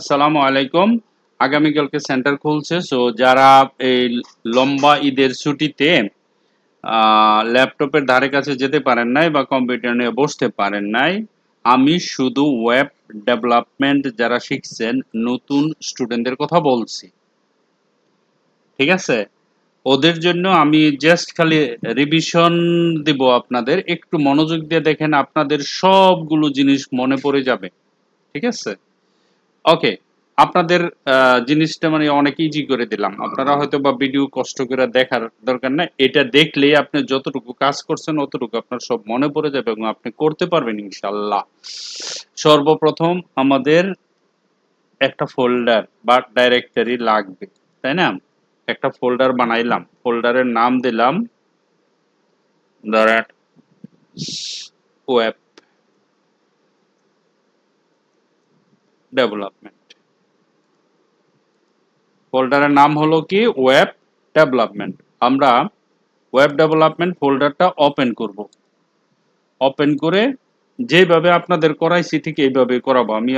আসসালামু আলাইকুম আগামীকালকে সেন্টার খুলছে সো যারা এই লম্বা ঈদের ছুটিতে ল্যাপটপের ধারে কাছে যেতে পারেন নাই বা কম্পিউটার নিয়ে বসতে পারেন নাই আমি শুধু ওয়েব ডেভেলপমেন্ট যারা শিখছেন নতুন স্টুডেন্টদের কথা বলছি ঠিক আছে ওদের জন্য আমি জাস্ট খালি রিভিশন দিব আপনাদের একটু মনোযোগ দিয়ে দেখেন আপনাদের সবগুলো জিনিস মনে পড়ে যাবে ঠিক আছে ওকে আপনাদের জিনিসটা মানে অনেক ইজি করে দিলাম আপনারা হয়তো বা ভিডিও কষ্ট করে দেখার দরকার না এটা দেখলে আপনি যতটুকু কাজ করছেন অতটুকু আপনার সব মনে পড়ে যাবে এবং আপনি করতে পারবেন ইনশাল্লাহ সর্বপ্রথম আমাদের একটা ফোল্ডার বা ডাইরেক্টরি লাগবে তাই না একটা ফোল্ডার বানাইলাম ফোল্ডারের নাম দিলাম ধরেন ওয়েব ডেভেলপমেন্ট ফোল্ডারের নাম হলো কি ওয়েব ডেভেলপমেন্ট আমরা ওয়েব ডেভেলপমেন্ট ফোল্ডারটা ওপেন করব ওপেন করে যেভাবে আপনাদের করাইছি ঠিক এইভাবে করাবো আমি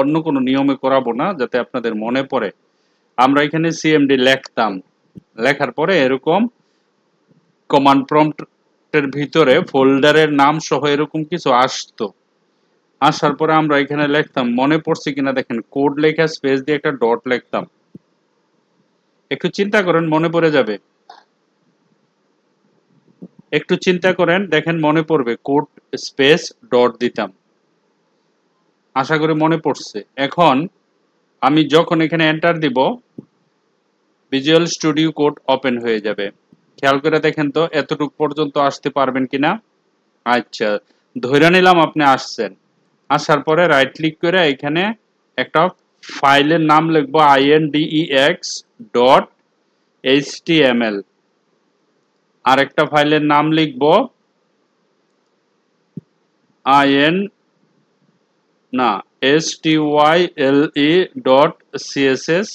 অন্য কোনো নিয়মে করাবো না যাতে আপনাদের মনে পড়ে আমরা এখানে সিএমডি লেখতাম লেখার পরে এরকম কমান্ড প্রম্পটের ভিতরে ফোল্ডারের নাম সহ এরকম কিছু আসতো আসার পরে আমরা এখানে লিখতাম মনে পড়ছে কিনা দেখেন কোড লেখা স্পেস দিয়ে একটা ডট লিখতাম একটু চিন্তা করেন মনে পড়ে যাবে একটু চিন্তা করেন দেখেন মনে পড়বে কোড স্পেস ডট দিতাম আশা করি মনে পড়ছে এখন আমি যখন এখানে এন্টার দিব ভিজুয়াল স্টুডিও কোড ওপেন হয়ে যাবে খেয়াল করে দেখেন তো এতটুক পর্যন্ত আসতে পারবেন কিনা আচ্ছা ধৈর্য নিলাম আপনি আসছেন আসার পরে রাইট ক্লিক করে এখানে একটা ফাইলের নাম লিখবো X dot H T M L আর একটা ফাইলের নাম লিখব আইএন না S T Y L E dot CSS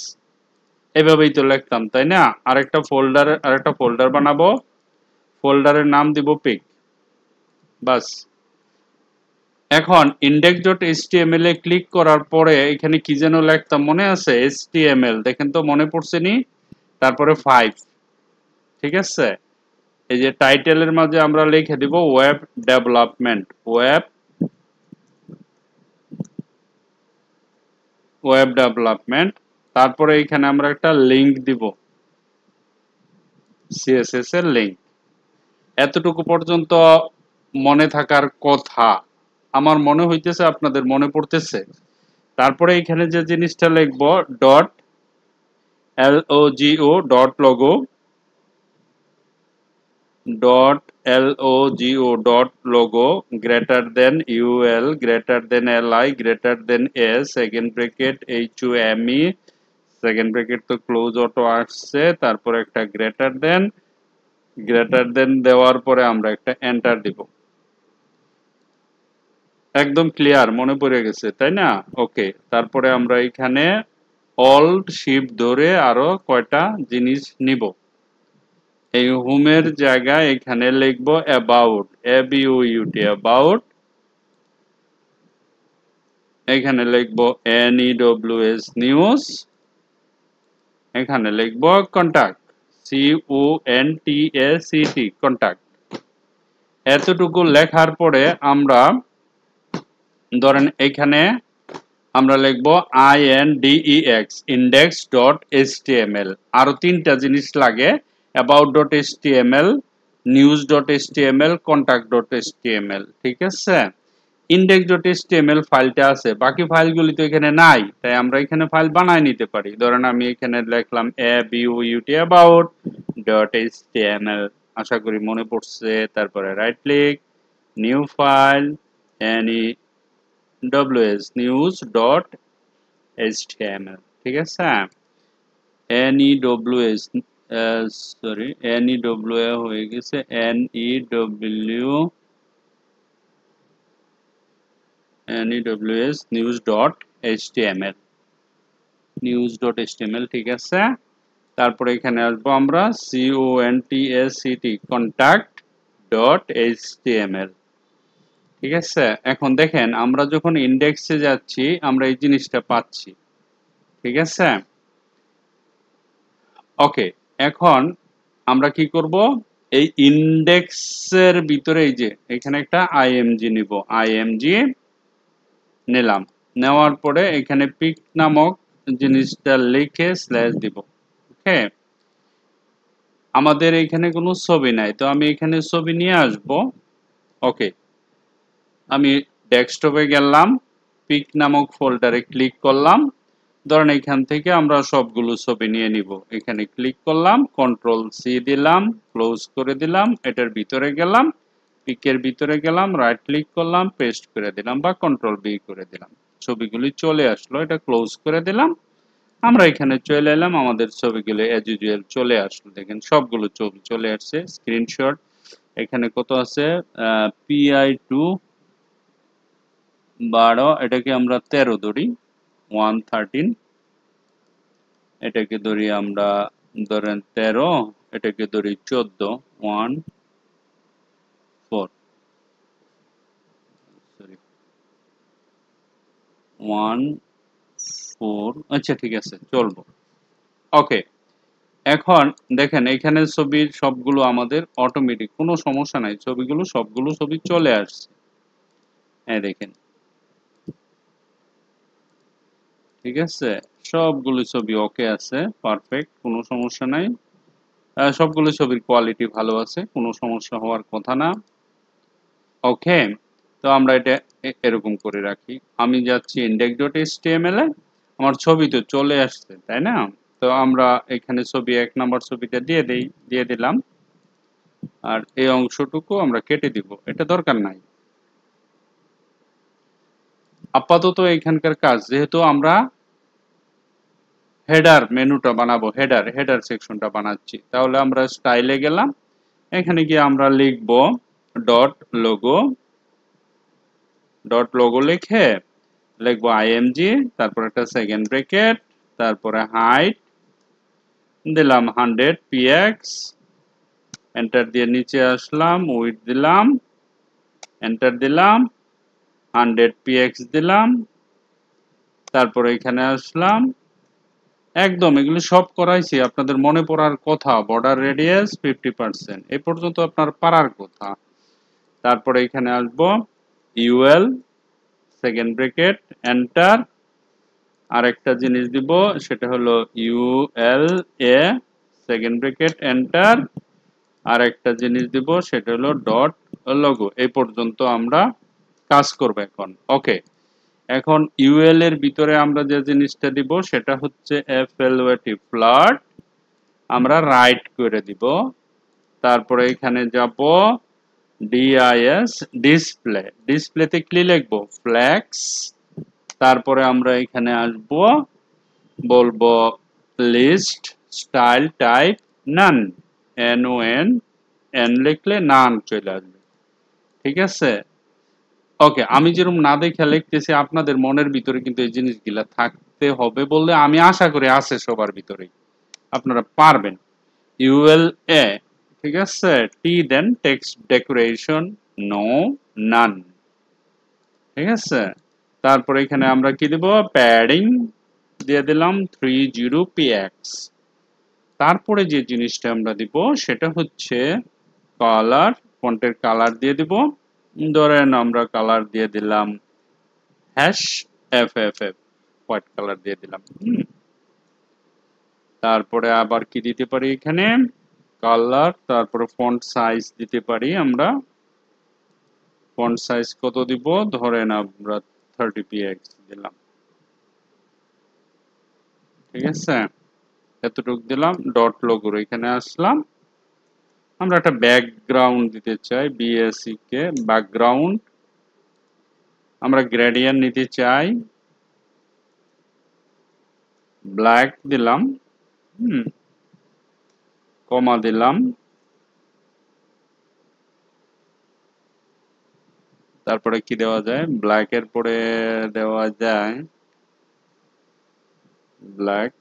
এভাবেই তো লিখতাম তাই না আরেকটা ফোল্ডার আরেকটা ফোল্ডার বানাবো ফোল্ডারের নাম দিব পিক বাস এখন ইন্ডেক্স ডট এসটিএমএল এ ক্লিক করার পরে এখানে কি যেন লেখতাম মনে আছে এসটিএমএল দেখেন তো মনে পড়ছে নি তারপরে ফাইভ ঠিক আছে এই যে টাইটেলের মাঝে আমরা লিখে দিব web development web web development তারপরে এখানে আমরা একটা লিংক দিব সিএসএস এর লিংক এতটুকু পর্যন্ত মনে থাকার কথা আমার মনে হইতেছে আপনাদের মনে পড়তেছে তারপরে এখানে যে জিনিসটা লিখব dot L O G O dot logo dot L O G O dot logo greater than UL greater than L I greater than S second bracket H U M E second bracket তো close auto আসছে তারপর একটা greater than greater than দেওয়ার পরে আমরা একটা enter দিব একদম ক্লিয়ার মনে পড়ে গেছে তাই না ওকে তারপরে আমরা এখানে অল্ড শিপ ধরে আরো কয়টা জিনিস নিব এই হোমের জায়গায় এখানে লিখব অ্যাবাউট এবিউটি অ্যাবাউট এখানে লিখব এন ডব্লিউ এস নিউজ এখানে লিখব contact C O N T A C T contact এতটুকু লেখার পরে আমরা ধরেন এখানে আমরা লিখব I N DE X index dot S L আরো তিনটা জিনিস লাগে about dot S L news dot S T M L contact dot S M L ঠিক আছে index dot S T M L ফাইলটা আছে বাকি ফাইলগুলি তো এখানে নাই তাই আমরা এখানে ফাইল বানায় নিতে পারি ধরেন আমি এখানে লিখলাম A B UT about dot S L আশা করি মনে পড়ছে তারপরে right click new file N W S news dot H T M L ठीक है sir N E W S sorry N E W A होएगी से N E W N E W S news dot H T M L sir dot HTML ঠিক আছে তারপরে এখানে আসবো আমরা CO N T S C T contact dot HTML ঠিক আছে এখন দেখেন আমরা যখন ইন্ডেক্সে যাচ্ছি আমরা এই জিনিসটা পাচ্ছি ঠিক আছে ওকে এখন আমরা কি করব এই ইন্ডেক্সের ভিতরে এই যে এখানে একটা আইএমজি নিব আইএমজি নিলাম নেওয়ার পরে এখানে পিক নামক জিনিসটা লিখে স্ল্যাশ দিব ওকে আমাদের এখানে কোনো ছবি নাই তো আমি এখানে ছবি নিয়ে আসব ওকে আমি ডেস্কটপে গেলাম পিক নামক ফোল্ডারে ক্লিক করলাম ধরেন এখান থেকে আমরা সবগুলো ছবি নিয়ে নিব এখানে ক্লিক করলাম কন্ট্রোল সি দিলাম ক্লোজ করে দিলাম এটার ভিতরে গেলাম পিকের ভিতরে গেলাম রাইট ক্লিক করলাম পেস্ট করে দিলাম বা কন্ট্রোল বি করে দিলাম ছবিগুলি চলে আসলো এটা ক্লোজ করে দিলাম আমরা এখানে চলে এলাম আমাদের ছবিগুলো এজ ইউজুয়াল চলে আসলো দেখেন সবগুলো ছবি চলে আসছে স্ক্রিনশট এখানে কত আছে পিআই টু বারো এটাকে আমরা তেরো ধরি ওয়ান থার্টিন এটাকে ধরি আমরা ধরেন তেরো এটাকে ধরি চোদ্দ one four sorry one four আচ্ছা ঠিক আছে চলবো ওকে এখন দেখেন এখানে ছবির সবগুলো আমাদের অটোমেটিক কোনো সমস্যা নাই ছবিগুলো সবগুলো ছবি চলে আসছে হ্যাঁ দেখেন ঠিক আছে সবগুলো ছবি ওকে আছে পারফেক্ট কোনো সমস্যা নাই সবগুলো ছবির কোয়ালিটি ভালো আছে কোনো সমস্যা হওয়ার কথা না ওকে তো আমরা এটা এরকম করে রাখি আমি যাচ্ছি ইন্ডেক্স ডট এসটিএমএল এ আমার ছবি তো চলে আসছে তাই না তো আমরা এখানে ছবি এক নাম্বার ছবিটা দিয়ে দিই দিয়ে দিলাম আর এই অংশটুকু আমরা কেটে দিব এটা দরকার নাই আপাতত এখানকার কাজ যেহেতু আমরা হেডার মেনুটা বানাবো হেডার হেডার সেকশনটা বানাচ্ছি তাহলে আমরা স্টাইলে গেলাম এখানে গিয়ে আমরা লিখব ডট লোগো ডট লোগো লিখে লিখবো আইএমজি তারপর একটা সেকেন্ড ব্রেকেট তারপরে হাইট দিলাম হান্ড্রেড পিএক্স এন্টার দিয়ে নিচে আসলাম উইথ দিলাম এন্টার দিলাম হান্ড্রেড পিএক্স দিলাম তারপরে এখানে আসলাম একদম এগুলো সব করাইছি আপনাদের মনে পড়ার কথা বর্ডার রেডিয়াস ফিফটি পার্সেন্ট এ পর্যন্ত আপনার পারার কথা তারপরে এখানে আসব ইউএল সেকেন্ড ব্রেকেট এন্টার আরেকটা জিনিস দিব সেটা হলো ইউএল এ সেকেন্ড ব্রেকেট এন্টার আরেকটা জিনিস দিব সেটা হলো ডট লোগো এই পর্যন্ত আমরা কাজ করবে এখন ওকে এখন ইউএল এর ভিতরে আমরা যে জিনিসটা দিব সেটা হচ্ছে এফ এল ওয়েটি ফ্লাট আমরা রাইট করে দিব তারপরে এখানে যাব ডিআইএস ডিসপ্লে ডিসপ্লেতে কি লিখবো ফ্ল্যাক্স তারপরে আমরা এখানে আসব বলবো list style type none N O N N লিখলে নান চলে আসবে ঠিক আছে ওকে আমি যেরকম না দেখে লিখতেছি আপনাদের মনের ভিতরে কিন্তু এই জিনিসগুলা থাকতে হবে বললে আমি আশা করি আছে সবার ভিতরে আপনারা পারবেন ইউ এল এ ঠিক আছে T then text decoration no none ঠিক আছে তারপরে এখানে আমরা কি দেব প্যাডিং দিয়ে দিলাম থ্রি জিরো পিএক্স তারপরে যে জিনিসটা আমরা দিব সেটা হচ্ছে কালার ফন্টের কালার দিয়ে দিব ধরেন আমরা কালার দিয়ে দিলাম hash F F F white colour দিয়ে দিলাম তারপরে আবার কি দিতে পারি এখানে কালার তারপরে ফন্ট সাইজ দিতে পারি আমরা ফন্ট সাইজ কত দিব ধরেন আমরা থার্টি পিএক্স দিলাম ঠিক আছে এতটুক দিলাম ডট লগুর এখানে আসলাম আমরা একটা ব্যাকগ্রাউন্ড দিতে চাই বিএসসি কে ব্যাকগ্রাউন্ড আমরা গ্রেডিয়ান নিতে চাই ব্ল্যাক দিলাম কমা দিলাম তারপরে কি দেওয়া যায় ব্ল্যাক এর পরে দেওয়া যায় ব্ল্যাক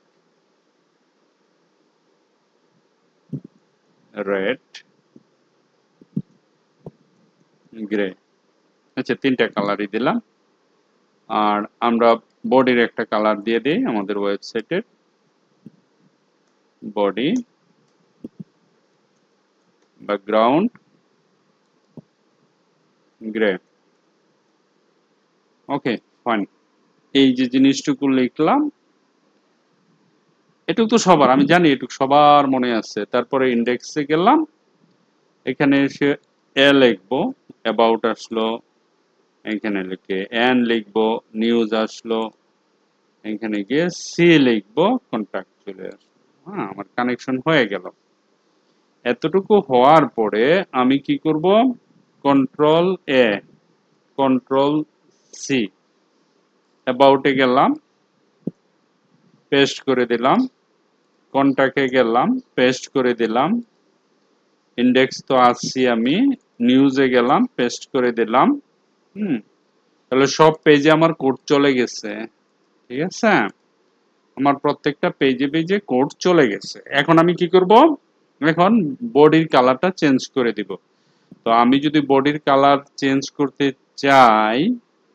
রেড গ্রে আচ্ছা তিনটা কালারই দিলাম আর আমরা বডির একটা কালার দিয়ে দিই আমাদের ওয়েবসাইটের body background grey okay fine এই যে জিনিসটুকু লিখলাম এটুক তো সবার আমি জানি এটুক সবার মনে আছে তারপরে ইন্ডেক্সে গেলাম এখানে এসে এ লিখবো অ্যাবাউট আসলো এখানে লিখে এন লিখবো নিউজ আসলো এখানে গিয়ে সি লিখবো কন্ট্যাক্ট চলে আসলো হ্যাঁ আমার কানেকশন হয়ে গেল এতটুকু হওয়ার পরে আমি কি করব কন্ট্রোল এ কন্ট্রোল সি অ্যাবাউটে গেলাম পেস্ট করে দিলাম কোনটাকে গেলাম পেস্ট করে দিলাম ইন্ডেক্স তো আসছি আমি নিউজে গেলাম পেস্ট করে দিলাম হুম তাহলে সব পেজে আমার কোড চলে গেছে ঠিক আছে আমার প্রত্যেকটা পেজে পেজে কোড চলে গেছে এখন আমি কি করব এখন বডির কালারটা চেঞ্জ করে দিব তো আমি যদি বডির কালার চেঞ্জ করতে চাই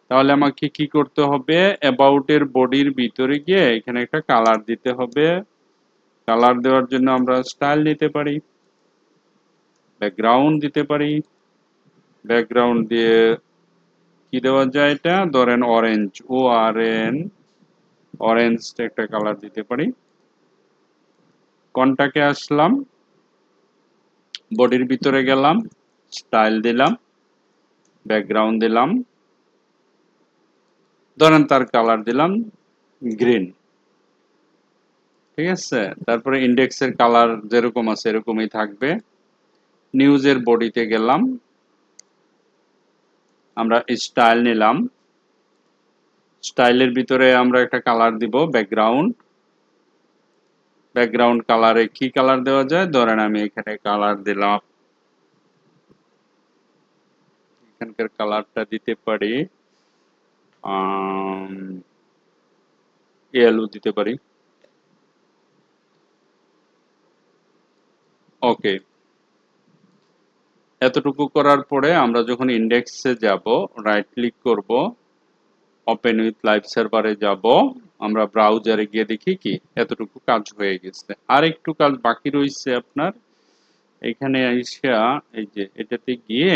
তাহলে আমাকে কি করতে হবে অ্যাবাউটের বডির ভিতরে গিয়ে এখানে একটা কালার দিতে হবে কালার দেওয়ার জন্য আমরা স্টাইল নিতে পারি ব্যাকগ্রাউন্ড দিতে পারি ব্যাকগ্রাউন্ড দিয়ে কি দেওয়া যায় এটা ধরেন orange O R N orange একটা কালার দিতে পারি কন্টাকে আসলাম বডির ভিতরে গেলাম স্টাইল দিলাম ব্যাকগ্রাউন্ড দিলাম ধরেন তার কালার দিলাম গ্রিন ঠিক আছে তারপরে ইন্ডেক্সের কালার যেরকম আছে এরকমই থাকবে নিউজের বডিতে গেলাম আমরা স্টাইল নিলাম স্টাইলের ভিতরে আমরা একটা কালার দিব ব্যাকগ্রাউন্ড ব্যাকগ্রাউন্ড কালারে কি কালার দেওয়া যায় ধরেন আমি এখানে কালার দিলাম এখানকার কালারটা দিতে পারি ইয়েলো দিতে পারি ওকে এতটুকু করার পরে আমরা যখন ইন্ডেক্সে যাব রাইট ক্লিক করব ওপেন উইথ লাইভ সার্ভারে যাব আমরা ব্রাউজারে গিয়ে দেখি কি এতটুকু কাজ হয়ে গেছে আর একটু কাজ বাকি রয়েছে আপনার এখানে আইসা এই যে এটাতে গিয়ে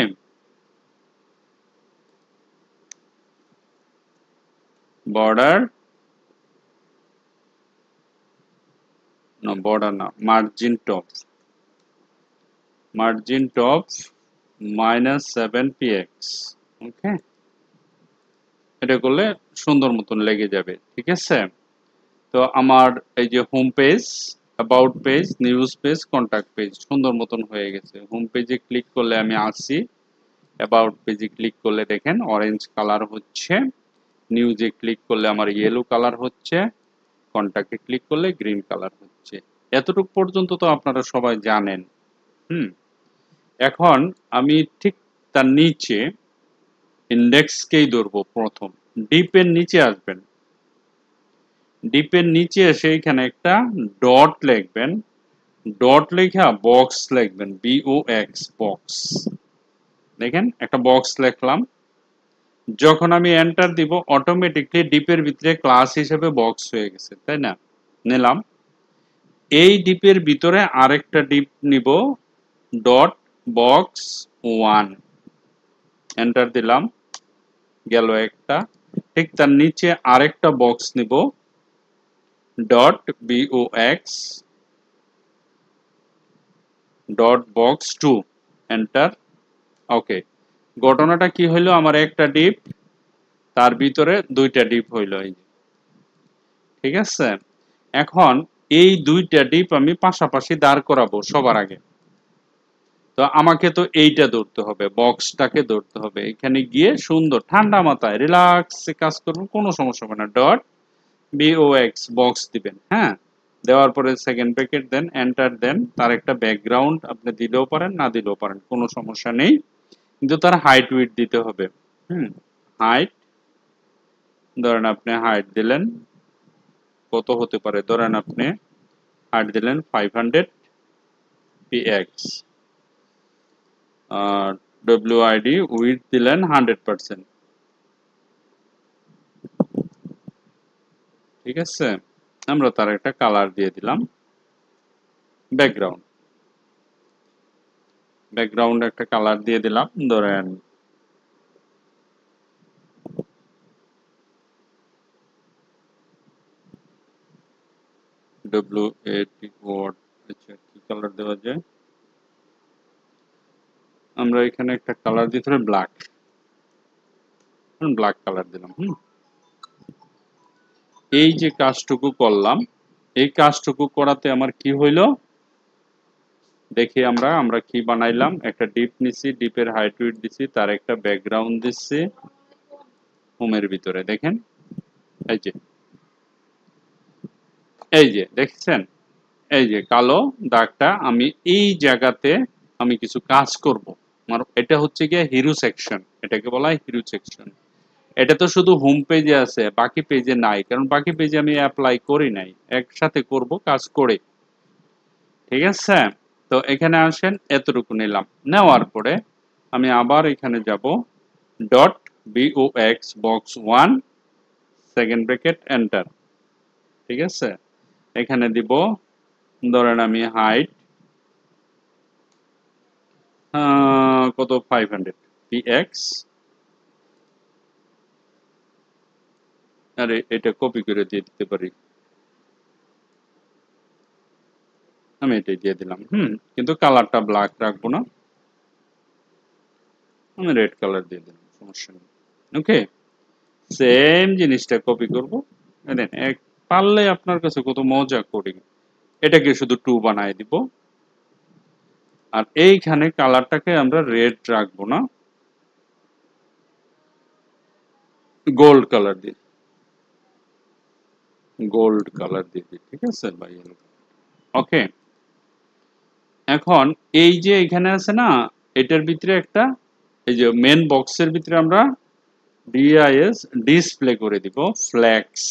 বর্ডার না বর্ডার না margin tops margin of minus px okay এটা করলে সুন্দর মতন লেগে যাবে ঠিক আছে তো আমার এই যে home page about page news page contact page সুন্দর মতন হয়ে গেছে হোম পেজে ক্লিক করলে আমি আসি অ্যাবাউট পেজে ক্লিক করলে দেখেন অরেঞ্জ কালার হচ্ছে নিউজে ক্লিক করলে আমার ইয়েলো কালার হচ্ছে কন্ট্যাক্টে ক্লিক করলে গ্রিন কালার হচ্ছে এতটুকু পর্যন্ত তো আপনারা সবাই জানেন হুম এখন আমি ঠিক তার নিচে ইন্ডেক্সকেই ধরবো প্রথম ডিপের নিচে আসবেন ডিপের নিচে এসে এখানে একটা ডট লিখবেন ডট লেখা বক্স লিখবেন বিও এক্স বক্স দেখেন একটা বক্স লিখলাম যখন আমি এন্টার দিব অটোমেটিকলি ডিপের ভিতরে ক্লাস হিসেবে বক্স হয়ে গেছে তাই না নিলাম এই ডিপের ভিতরে আরেকটা ডিপ নিব ডট বক্স ওয়ান এন্টার দিলাম গেল একটা ঠিক তার নিচে আরেকটা বক্স নিব dot BO X dot box two enter okay ঘটনাটা কি হইলো আমার একটা ডিপ তার ভিতরে দুইটা ডিপ হইল এই ঠিক আছে এখন এই দুইটা ডিপ আমি পাশাপাশি দাঁড় করাবো সবার আগে তো আমাকে তো এইটা ধরতে হবে বক্সটাকে ধরতে হবে এখানে গিয়ে সুন্দর ঠান্ডা মাথায় রিল্যাক্সে কাজ করবেন কোনো সমস্যা হবে না ডট বিওএক্স বক্স দিবেন হ্যাঁ দেওয়ার পরে সেকেন্ড প্যাকেট দেন এন্টার দেন তার একটা ব্যাকগ্রাউন্ড আপনি দিলেও পারেন না দিলেও পারেন কোনো সমস্যা নেই কিন্তু তার হাইট উইট দিতে হবে হুম হাইট ধরেন আপনি হাইট দিলেন কত হতে পারে ধরেন আপনি হাইট দিলেন five hundred PX WID width দিলেন হান্ড্রেড পার্সেন্ট ঠিক আছে আমরা তার একটা কালার দিয়ে দিলাম ব্যাকগ্রাউন্ড ব্যাকগ্রাউন্ড একটা কালার দিয়ে দিলাম ধরেন ডব্লিউ এ টি আচ্ছা কি কালার দেওয়া যায় আমরা এখানে একটা কালার দিতে হবে ব্ল্যাক ব্ল্যাক কালার দিলাম হুম এই যে কাজটুকু করলাম এই কাজটুকু করাতে আমার কি হইল দেখি আমরা আমরা কি বানাইলাম একটা ডিপ নিছি ডিপের হাইট উইট দিছি তার একটা ব্যাকগ্রাউন্ড দিচ্ছি হোমের ভিতরে দেখেন এই যে এই যে দেখছেন এই যে কালো দাগটা আমি এই জায়গাতে আমি কিছু কাজ করব এটা হচ্ছে গিয়ে হিরো সেকশন এটাকে বলা হয় হিরো সেকশন এটা তো শুধু হোম পেজে আছে বাকি পেজে নাই কারণ বাকি পেজে আমি অ্যাপ্লাই করি নাই একসাথে করব কাজ করে ঠিক আছে তো এখানে আসেন এতটুকু নিলাম নেওয়ার পরে আমি আবার এখানে যাব dot X box one second bracket enter ঠিক আছে এখানে দিব ধরেন আমি হাইট কত ফাইভ হান্ড্রেড পি এক্স আরে এটা কপি করে দিয়ে দিতে পারি আমি এটাই দিয়ে দিলাম হুম কিন্তু কালারটা ব্ল্যাক রাখবো না আমি রেড কালার দিয়ে দিলাম সমস্যা নেই ওকে সেম জিনিসটা কপি করবো দেন পারলে আপনার কাছে কত মজা করি এটাকে শুধু টু বানায় দিব আর এইখানে কালারটাকে আমরা রেড রাখবো না গোল্ড কালার দিয়ে গোল্ড কালার দিয়ে দিই ঠিক আছে ভাই ওকে এখন এই যে এখানে আছে না এটার ভিতরে একটা এই যে মেন বক্সের ভিতরে আমরা ডিআইএস ডিসপ্লে করে দিব ফ্ল্যাক্স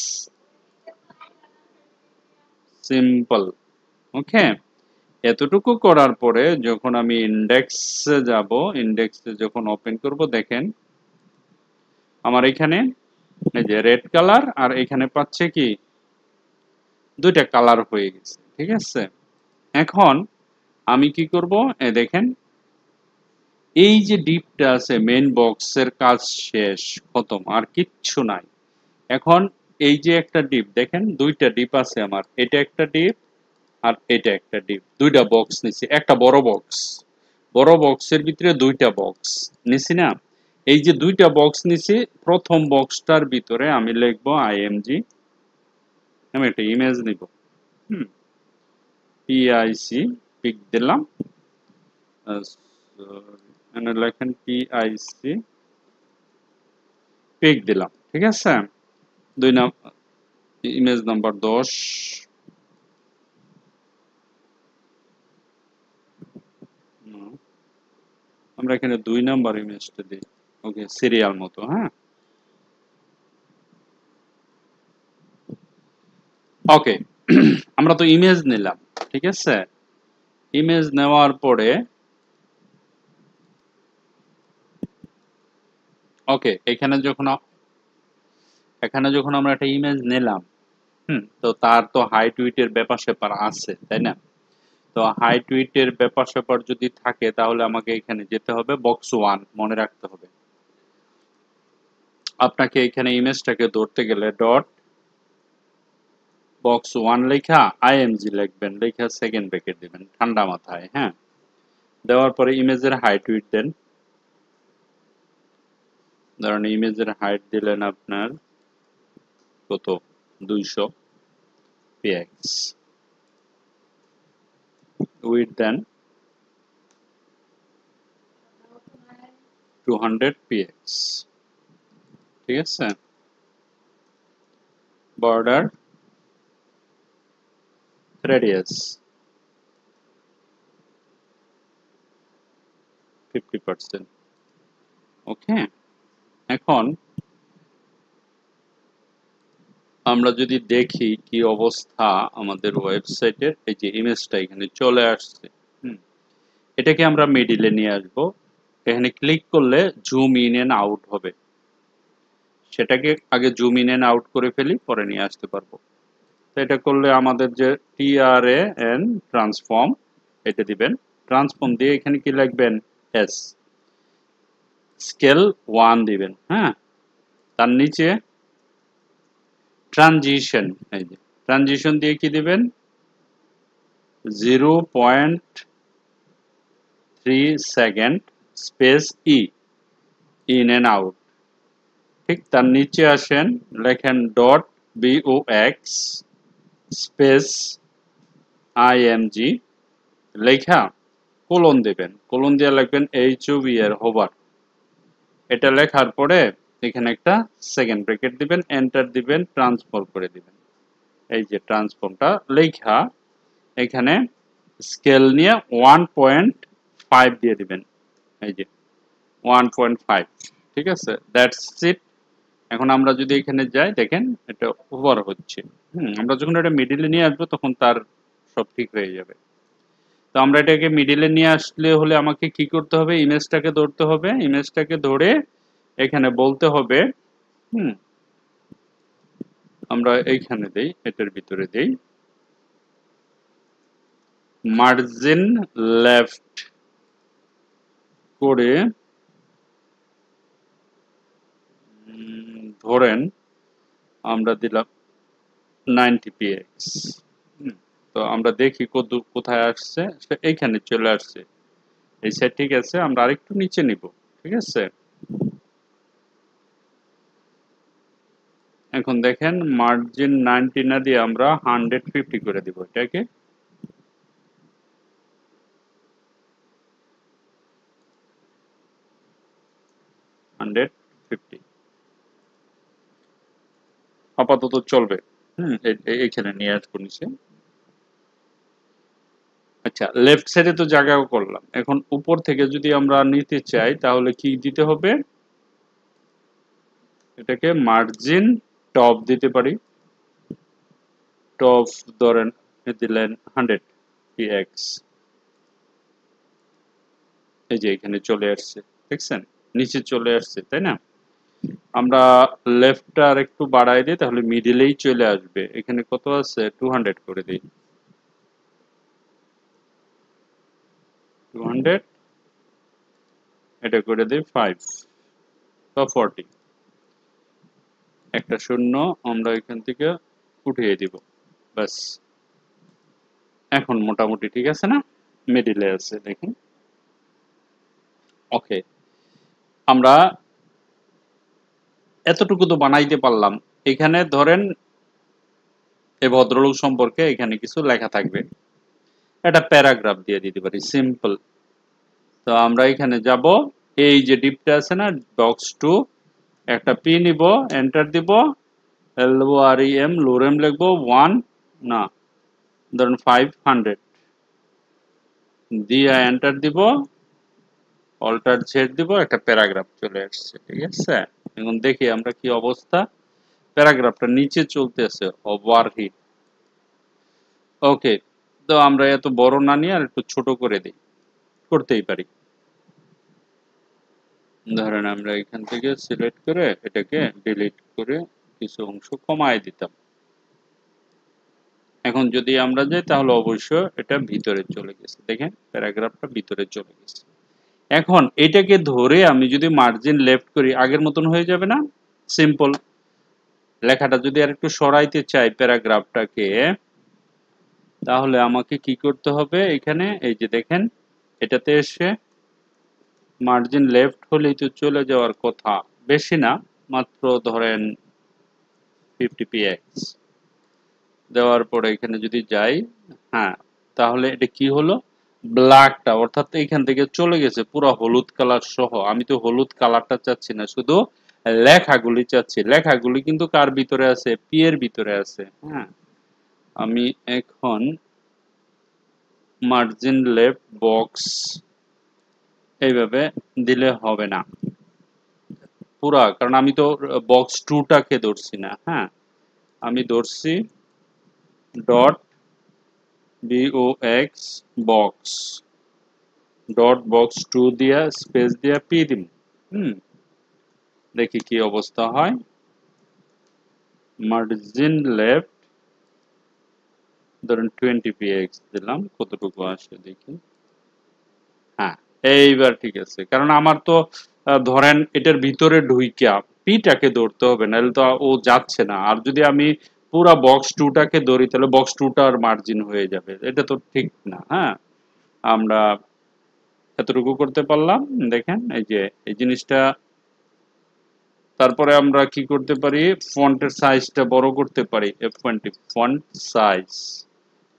সিম্পল ওকে এতটুকু করার পরে যখন আমি ইন্ডেক্সে যাব ইন্ডেক্সে যখন ওপেন করব দেখেন আমার এখানে এই যে রেড কালার আর এখানে পাচ্ছে কি দুইটা কালার হয়ে গেছে ঠিক আছে এখন আমি কি করব এ দেখেন এই যে ডিপটা আছে মেন বক্সের কাজ শেষ খতম আর কিচ্ছু নাই এখন এই যে একটা ডিপ দেখেন দুইটা ডিপ আছে আমার এটা একটা ডিপ আর এটা একটা ডিপ দুইটা বক্স নিছি একটা বড় বক্স বড় বক্সের ভিতরে দুইটা বক্স নিছি না এই যে দুইটা বক্স নিছি প্রথম বক্সটার ভিতরে আমি লিখব আইএমজি আমি একটা ইমেজ নিব পিআইসি পিক দিলাম লেখেন পিআইসি পিক দিলাম ঠিক আছে দুই নাম ইমেজ নাম্বার দশ আমরা এখানে দুই নাম্বার ইমেজটা দিই ওকে সিরিয়াল মতো হ্যাঁ ওকে আমরা তো ইমেজ নিলাম ঠিক আছে ইমেজ নেওয়ার পরে ওকে এখানে যখন এখানে যখন আমরা একটা ইমেজ নিলাম হুম তো তার তো হাইট উইটের ব্যাপার সেপার আছে তাই না তো হাইট টুইটের ব্যাপার স্যাপার যদি থাকে তাহলে আমাকে এখানে যেতে হবে বক্স ওয়ান মনে রাখতে হবে আপনাকে এখানে ইমেজটাকে ধরতে গেলে ডট বক্স ওয়ান লেখা আইএমজি লিখবেন লেখা সেকেন্ড ব্রেকেট দিবেন ঠান্ডা মাথায় হ্যাঁ দেওয়ার পরে ইমেজের হাইট উইট দেন ধরেন ইমেজের হাইট দিলেন আপনার কত দুইশো PX width than 200 px Yes border radius 50% Okay. এখন আমরা যদি দেখি কি অবস্থা আমাদের ওয়েবসাইটের এই যে ইমেজটা এখানে চলে আসছে এটাকে আমরা মিডিলে নিয়ে আসব এখানে ক্লিক করলে জুম ইন এন্ড আউট হবে সেটাকে আগে জুম ইন এন্ড আউট করে ফেলি পরে নিয়ে আসতে পারবো তো এটা করলে আমাদের যে টিআরএ এন ট্রান্সফর্ম এটা দিবেন ট্রান্সফর্ম দিয়ে এখানে কি লাগবেন এস স্কেল ওয়ান দিবেন হ্যাঁ তার নিচে ট্রানজিশন এই যে ট্রানজিশন দিয়ে কি দেবেন zero point three second space ease in and out ঠিক তার নিচে আসেন লেখেন dot BO X space I M G লেখা কোলন দেবেন কোলন দিয়ে লিখবেন H O V ER hover এটা লেখার পরে এখানে একটা সেকেন্ড ব্রেকেট দিবেন এন্টার দিবেন ট্রান্সফর্ম করে দিবেন এই যে ট্রান্সফর্মটা লেখা এখানে স্কেল নিয়ে ওয়ান পয়েন্ট ফাইভ দিয়ে দিবেন এই যে ওয়ান পয়েন্ট ফাইভ ঠিক আছে দ্যাটস ইট এখন আমরা যদি এখানে যাই দেখেন এটা ওভার হচ্ছে হুম আমরা যখন এটা মিডিলে নিয়ে আসবো তখন তার সব ঠিক হয়ে যাবে তো আমরা এটাকে মিডিলে নিয়ে আসলে হলে আমাকে কি করতে হবে ইমেজটাকে ধরতে হবে ইমেজটাকে ধরে এখানে বলতে হবে হুম আমরা এইখানে দেই এটার ভিতরে দেই মার্জিন লেফট করে ধরেন আমরা দিলাম নাইনটি পিএক্স তো আমরা দেখি কত কোথায় আসছে এইখানে চলে আসছে এই সেট ঠিক আছে আমরা আরেকটু নিচে নিব ঠিক আছে এখন দেখেন মার্জিন নাইনটি না দিয়ে আমরা হান্ড্রেড ফিফটি করে দিব এটাকে হান্ড্রেড ফিফটি আপাতত চলবে হম এখানে নিয়ে আসবো নিচে আচ্ছা লেফট সাইডে তো জায়গাও করলাম এখন উপর থেকে যদি আমরা নিতে চাই তাহলে কি দিতে হবে এটাকে মার্জিন টপ দিতে পারি টপ ধরেন দিলেন হান্ড্রেড পিএক্স এই যে এখানে চলে আসছে দেখছেন নিচে চলে আসছে তাই না আমরা লেফটটা আর একটু বাড়াই দিই তাহলে মিডিলেই চলে আসবে এখানে কত আছে টু হান্ড্রেড করে দিই টু হান্ড্রেড এটা করে দিই ফাইভ বা ফর্টি একটা শূন্য আমরা এখান থেকে উঠিয়ে দিব ব্যাস এখন মোটামুটি ঠিক আছে না মিডিলে আছে দেখুন ওকে আমরা এতটুকু তো বানাইতে পারলাম এখানে ধরেন এ ভদ্রলোক সম্পর্কে এখানে কিছু লেখা থাকবে এটা প্যারাগ্রাফ দিয়ে দিতে পারি সিম্পল তো আমরা এখানে যাব এই যে ডিপটা আছে না ডক্স টু একটা পি নিব এন্টার দিব এল ও আর ই এম লোরেম লিখবো ওয়ান না ধরুন ফাইভ হান্ড্রেড দিয়ে এন্টার দিব অল্টার জেড দিব একটা প্যারাগ্রাফ চলে আসছে ঠিক আছে এখন দেখি আমরা কি অবস্থা প্যারাগ্রাফটা নিচে চলতে চলতেছে ওভারহিট ওকে তো আমরা এত বড় না নিয়ে আর একটু ছোট করে দিই করতেই পারি ধরেন আমরা এখান থেকে সিলেক্ট করে এটাকে ডিলিট করে কিছু অংশ কমায় দিতাম এখন যদি আমরা যাই তাহলে অবশ্যই এটা ভিতরে চলে গেছে দেখেন প্যারাগ্রাফটা ভিতরে চলে গেছে এখন এটাকে ধরে আমি যদি মার্জিন লেফট করি আগের মতন হয়ে যাবে না সিম্পল লেখাটা যদি আর একটু সরাইতে চাই প্যারাগ্রাফটাকে তাহলে আমাকে কি করতে হবে এখানে এই যে দেখেন এটাতে এসে মার্জিন লেফট হলেই তো চলে যাওয়ার কথা বেশি না মাত্র ধরেন ফিফটি পি এক্স দেওয়ার পরে এখানে যদি যাই হ্যাঁ তাহলে এটা কি হলো ব্ল্যাকটা অর্থাৎ এখান থেকে চলে গেছে পুরো হলুদ কালার সহ আমি তো হলুদ কালারটা চাচ্ছি না শুধু লেখাগুলি চাচ্ছি লেখাগুলি কিন্তু কার ভিতরে আছে পি এর ভিতরে আছে হ্যাঁ আমি এখন মার্জিন লেফট বক্স এইভাবে দিলে হবে না পুরা কারণ আমি তো বক্স টুটাকে ধরছি না হ্যাঁ আমি ধরছি dot X box dot box two দিয়া স্পেস দিয়া পি দিম হুম দেখি কি অবস্থা হয় মার্জিন লেফট ধরেন টোয়েন্টি পি এক্স দিলাম কতটুকু আসে দেখি এইবার ঠিক আছে কারণ আমার তো ধরেন এটার ভিতরে ঢুইকা পিটাকে ধরতে হবে নাহলে তো ও যাচ্ছে না আর যদি আমি পুরা বক্স টুটাকে ধরি তাহলে বক্স টুটার মার্জিন হয়ে যাবে এটা তো ঠিক না হ্যাঁ আমরা এতটুকু করতে পারলাম দেখেন এই যে এই জিনিসটা তারপরে আমরা কি করতে পারি ফন্টের সাইজটা বড় করতে পারি ফন্ট সাইজ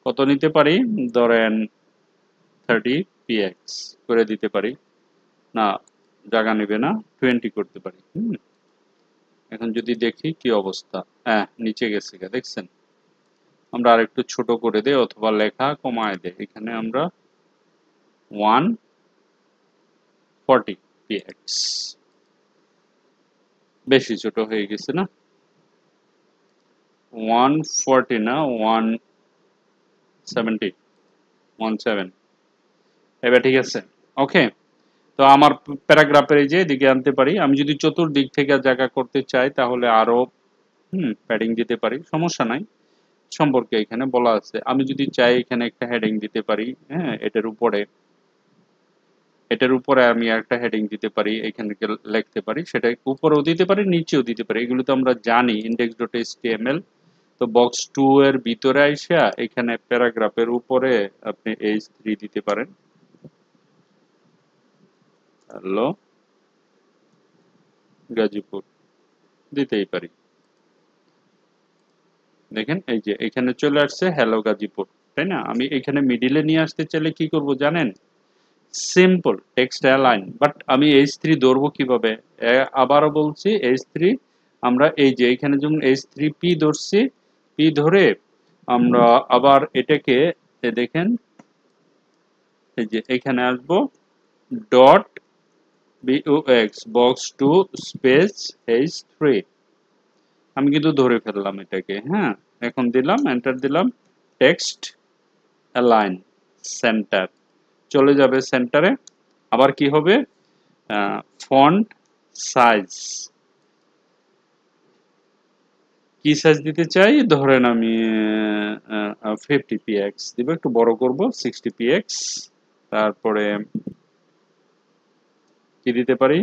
কত নিতে পারি ধরেন থার্টি পিএক্স করে দিতে পারি না জায়গা নেবে না টোয়েন্টি করতে পারি এখন যদি দেখি কি অবস্থা হ্যাঁ নিচে গেছে গা দেখছেন আমরা আর ছোট করে দেই অথবা লেখা কমায় দেই এখানে আমরা ওয়ান ফর্টি বেশি ছোট হয়ে গেছে না ওয়ান ফর্টি না ওয়ান সেভেন্টি ওয়ান সেভেন এবার ঠিক আছে ওকে তো আমার প্যারাগ্রাফের এই যে এদিকে আনতে পারি আমি যদি চতুর্দিক থেকে জায়গা করতে চাই তাহলে আরও হুম প্যাডিং দিতে পারি সমস্যা নাই সম্পর্কে এখানে বলা আছে আমি যদি চাই এখানে একটা হেডিং দিতে পারি হ্যাঁ এটার উপরে এটার উপরে আমি একটা হেডিং দিতে পারি এখানে লিখতে পারি সেটা উপরেও দিতে পারি নিচেও দিতে পারি এগুলো তো আমরা জানি ইন্ডেক্স ডট এস তো বক্স টু এর ভিতরে আইসা এখানে প্যারাগ্রাফের উপরে আপনি এইচ থ্রি দিতে পারেন হ্যালো গাজীপুর দিতেই পারি দেখেন এই যে এখানে চলে আসছে হ্যালো গাজীপুর তাই না আমি এখানে মিডিলে নিয়ে আসতে চাইলে কি করব জানেন সিম্পল টেক্সট অ্যালাইন বাট আমি এইচ থ্রি ধরবো কিভাবে আবারও বলছি এইচ থ্রি আমরা এই যে এখানে যেমন এইচ থ্রি পি ধরছি পি ধরে আমরা আবার এটাকে দেখেন এই যে এখানে আসবো dot box two space H three আমি কিন্তু ধরে ফেললাম এটাকে হ্যাঁ এখন দিলাম এন্টার দিলাম টেক্সট অ্যালাইন সেন্টার চলে যাবে সেন্টারে আবার কি হবে ফন্ট সাইজ কি সাইজ দিতে চাই ধরেন আমি ফিফটি পিএক্স দিব একটু বড় করব সিক্সটি পিএক্স তারপরে কি দিতে পারি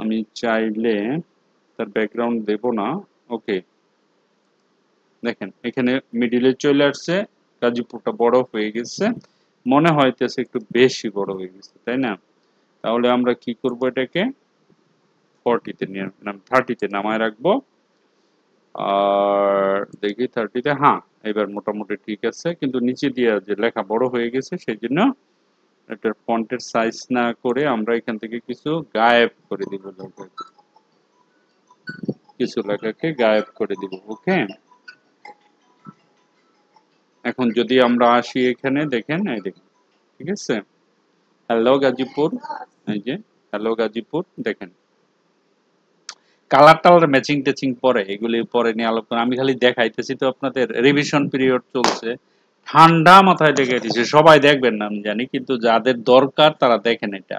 আমি চাইলে তার ব্যাকগ্রাউন্ড দেব না ওকে দেখেন এখানে মিডিলে চলে আসছে গাজীপুরটা বড় হয়ে গেছে মনে হইতেছে একটু বেশি বড় হয়ে গেছে তাই না তাহলে আমরা কি করব এটাকে ফর্টিতে নিয়ে থার্টিতে নামায় রাখবো আর দেখি থার্টিতে হ্যাঁ এবার মোটামুটি ঠিক আছে কিন্তু নিচে দিয়ে যে লেখা বড় হয়ে গেছে সেই জন্য এটা ফন্টের সাইজ না করে আমরা এখান থেকে কিছু গায়েব করে দিব কিছু লেখাকে গায়েব করে দিব ওকে এখন যদি আমরা আসি এখানে দেখেন এই ঠিক আছে হ্যালো গাজীপুর এই যে হ্যালো গাজীপুর দেখেন কালার টালার ম্যাচিং টেচিং পরে এগুলি পরে নিয়ে আলোচনা আমি খালি দেখাইতেছি তো আপনাদের রিভিশন পিরিয়ড চলছে ঠান্ডা মাথায় ডেকে দিছে সবাই দেখবেন না আমি জানি কিন্তু যাদের দরকার তারা দেখেন এটা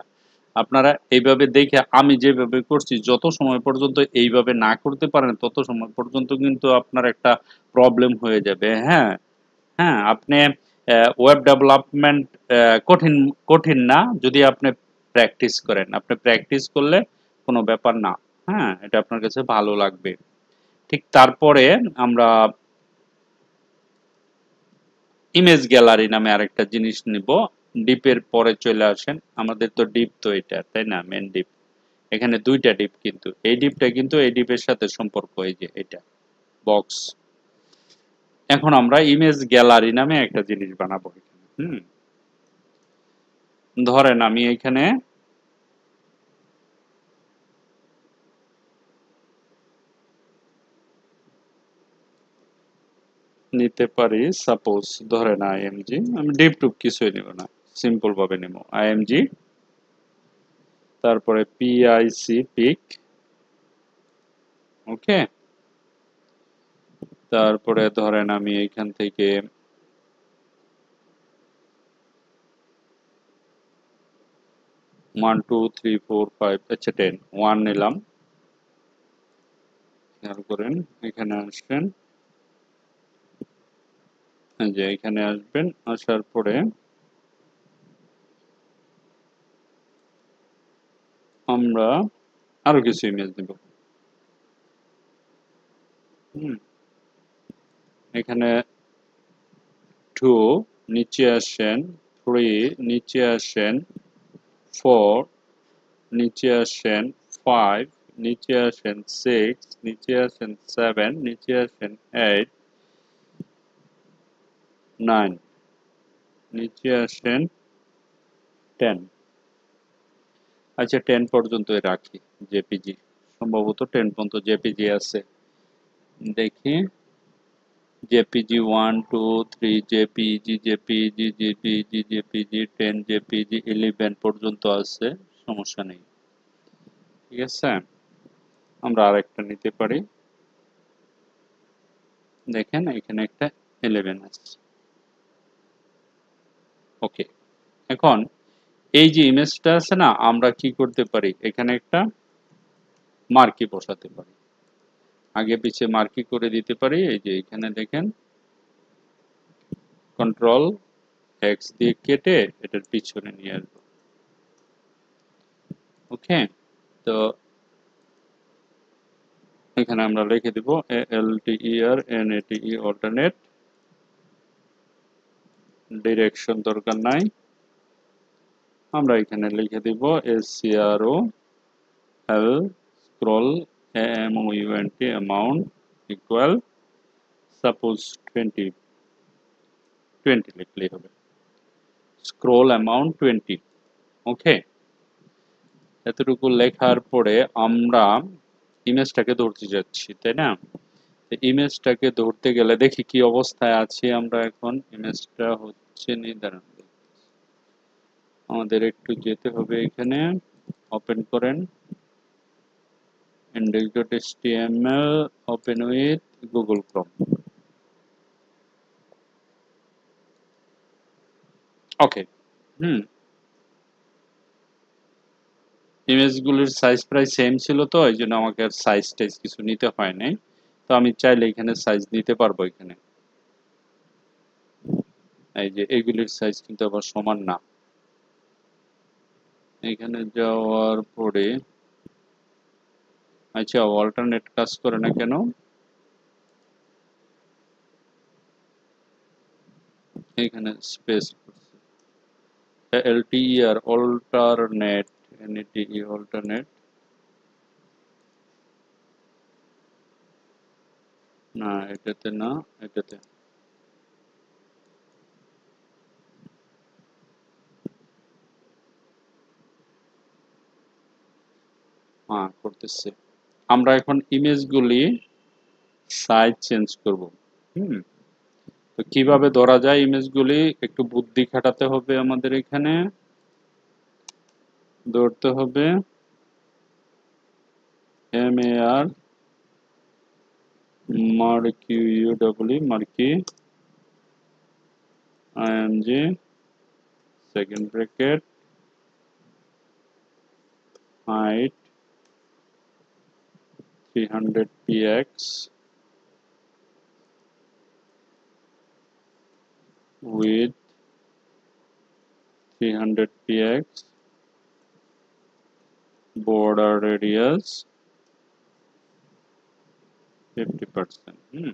আপনারা এইভাবে দেখে আমি যেভাবে করছি যত সময় পর্যন্ত এইভাবে না করতে পারেন তত সময় পর্যন্ত কিন্তু আপনার একটা প্রবলেম হয়ে যাবে হ্যাঁ হ্যাঁ আপনি ওয়েব ডেভেলপমেন্ট কঠিন কঠিন না যদি আপনি প্র্যাকটিস করেন আপনি প্র্যাকটিস করলে কোনো ব্যাপার না হ্যাঁ এটা আপনার কাছে ভালো লাগবে ঠিক তারপরে আমরা ইমেজ গ্যালারি নামে আরেকটা জিনিস নিব ডিপের পরে চলে আসেন আমাদের তো ডিপ তো এটা তাই না মেন ডিপ এখানে দুইটা ডিপ কিন্তু এই ডিপটা কিন্তু এই ডিপের সাথে সম্পর্ক এই যে এটা বক্স এখন আমরা ইমেজ গ্যালারি নামে একটা জিনিস বানাবো এখানে হুম ধরেন আমি এখানে নিতে পারি সাপোজ ধরেন আইএমজি আমি ডিপ টুপ কিছুই নেব না সিম্পল ভাবে নেব আইএমজি তারপরে পিআইসি পিক ওকে তারপরে ধরেন আমি এখান থেকে one two three four five আচ্ছা টেন ওয়ান নিলাম খেয়াল করেন এখানে আসবেন যে এখানে আসবেন আসার পরে আমরা আরো কিছু ইমেজ দেব এখানে টু নিচে আসেন থ্রি নিচে আসেন ফোর নিচে আসেন ফাইভ নিচে আসেন সিক্স নিচে আসেন সেভেন নিচে আসেন এইট নাইন নিচে আসেন টেন আচ্ছা টেন পর্যন্ত রাখি জেপিজি সম্ভবত টেন পর্যন্ত জেপিজি আছে দেখি JPG one two three JPG JPG JPG JPG ten JPG eleven পর্যন্ত আছে সমস্যা নেই ঠিক আছে আমরা আরেকটা নিতে পারি দেখেন এখানে একটা ইলেভেন আছে ওকে এখন এই যে ইমেজটা আছে না আমরা কি করতে পারি এখানে একটা মার্কি বসাতে পারি আগে পিছিয়ে মার্কি করে দিতে পারি এই যে এখানে দেখেন কন্ট্রোল এক্স দিয়ে কেটে এটার পিছনে নিয়ে আসবো ওকে তো এখানে আমরা লিখে দিব এ এল টি ই আর এন এটি ই অল্টারনেট ডিরেকশন দরকার নাই আমরা এখানে লিখে দিব S CRO L scroll M O amount equal suppose twenty twenty লিখলেই হবে স্ক্রল অ্যামাউন্ট টোয়েন্টি ওকে এতটুকু লেখার পরে আমরা ইমেজটাকে ধরতে যাচ্ছি তাই না ইমেজটাকে ধরতে গেলে দেখি কি অবস্থায় আছি আমরা এখন ইমেজটা হচ্ছে নির্ধারণ আমাদের একটু যেতে হবে এখানে ওপেন করেন index.html ওপেন উইথ গুগল ক্রম ওকে হুম ইমেজগুলির সাইজ প্রায় সেম ছিল তো এই জন্য আমাকে সাইজ টাইজ কিছু নিতে হয় নাই তো আমি চাইলে এখানে সাইজ দিতে পারবো এখানে এই যে এগুলির সাইজ কিন্তু আবার সমান না এখানে যাওয়ার পরে আচ্ছা অল্টারনেট কাজ করে না কেন এখানে স্পেস এলটিই আর অল্টারনেট এনএটি অল্টারনেট না এটাতে না এটাতে হ্যাঁ করতেছে আমরা এখন ইমেজগুলি সাইজ চেঞ্জ করব হুম তো কিভাবে ধরা যায় ইমেজগুলি একটু বুদ্ধি খাটাতে হবে আমাদের এখানে ধরতে হবে M A R mercury mercury img second bracket height 300 px width 300 px border radius fifty percent হুম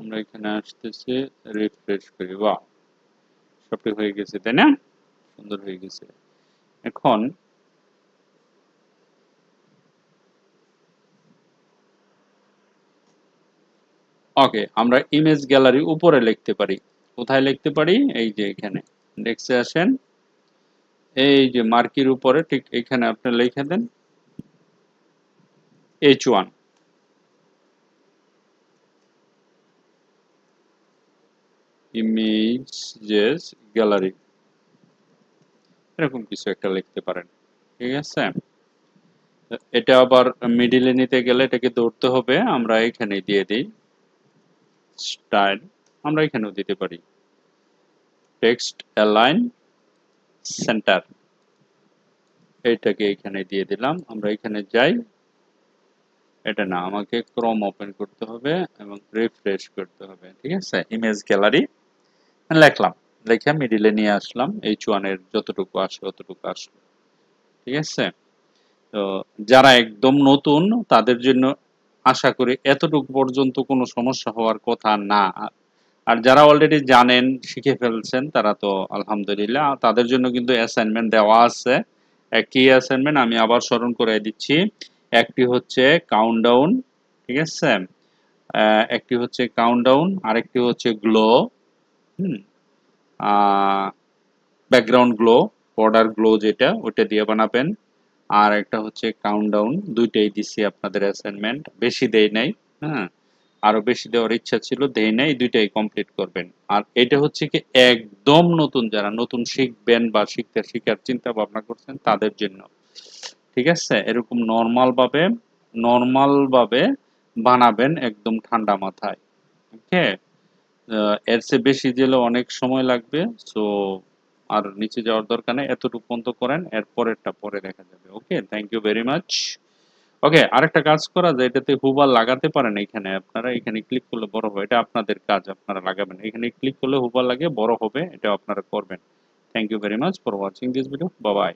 আমরা এখানে আসতেছে রিফ্রেশ করি বা সবটি হয়ে গেছে তাই না সুন্দর হয়ে গেছে এখন ওকে আমরা ইমেজ গ্যালারি উপরে লিখতে পারি কোথায় লিখতে পারি এই যে এখানে ডেস্কে আসেন এই যে মার্কির উপরে ঠিক এখানে আপনি লিখে দেন এইচ ওয়ান ইমেজেস গ্যালারি এরকম কিছু একটা লিখতে পারেন ঠিক আছে এটা আবার মিডিলে নিতে গেলে এটাকে দৌড়তে হবে আমরা এখানে দিয়ে দিই স্টাইল আমরা এখানেও দিতে পারি টেক্সট অ্যালাইন সেন্টার এটাকে এখানে দিয়ে দিলাম আমরা এখানে যাই এটা না আমাকে ক্রম ওপেন করতে হবে এবং রিফ্রেশ করতে হবে ঠিক আছে ইমেজ গ্যালারি লেখলাম লেখে মিডিলে নিয়ে আসলাম এই চুয়ানের যতটুকু আসে অতটুকু আসলো ঠিক আছে তো যারা একদম নতুন তাদের জন্য আশা করি এতটুকু পর্যন্ত কোনো সমস্যা হওয়ার কথা না আর যারা অলরেডি জানেন শিখে ফেলছেন তারা তো আলহামদুলিল্লাহ তাদের জন্য কিন্তু অ্যাসাইনমেন্ট দেওয়া আছে একই অ্যাসাইনমেন্ট আমি আবার স্মরণ করে দিচ্ছি একটি হচ্ছে কাউন্টডাউন ঠিক আছে একটি হচ্ছে কাউন্টডাউন আরেকটি হচ্ছে glow background glow border glow যেটা ওইটা দিয়ে বানাবেন আর একটা হচ্ছে কাউন্টডাউন দুইটাই দিছি আপনাদের অ্যাসাইনমেন্ট বেশি দেয় নাই হ্যাঁ আরও বেশি দেওয়ার ইচ্ছা ছিল দেয় নাই দুইটাই কমপ্লিট করবেন আর এটা হচ্ছে কি একদম নতুন যারা নতুন শিখবেন বা শিখতে শিখার চিন্তা ভাবনা করছেন তাদের জন্য ঠিক আছে এরকম নর্মালভাবে নর্মালভাবে বানাবেন একদম ঠান্ডা মাথায় ওকে এর চেয়ে বেশি দিলে অনেক সময় লাগবে সো আর নিচে যাওয়ার দরকার নেই এতটুকু পর্যন্ত করেন এর পরেরটা পরে দেখা যাবে okay thank you very much okay আরেকটা কাজ করা যায় এটাতে হুবার লাগাতে পারেন এখানে আপনারা এখানে ক্লিক করলে বড় হবে এটা আপনাদের কাজ আপনারা লাগাবেন এখানে ক্লিক করলে হুবার লাগে বড় হবে এটা আপনারা করবেন thank you very much for watching this video বাবাই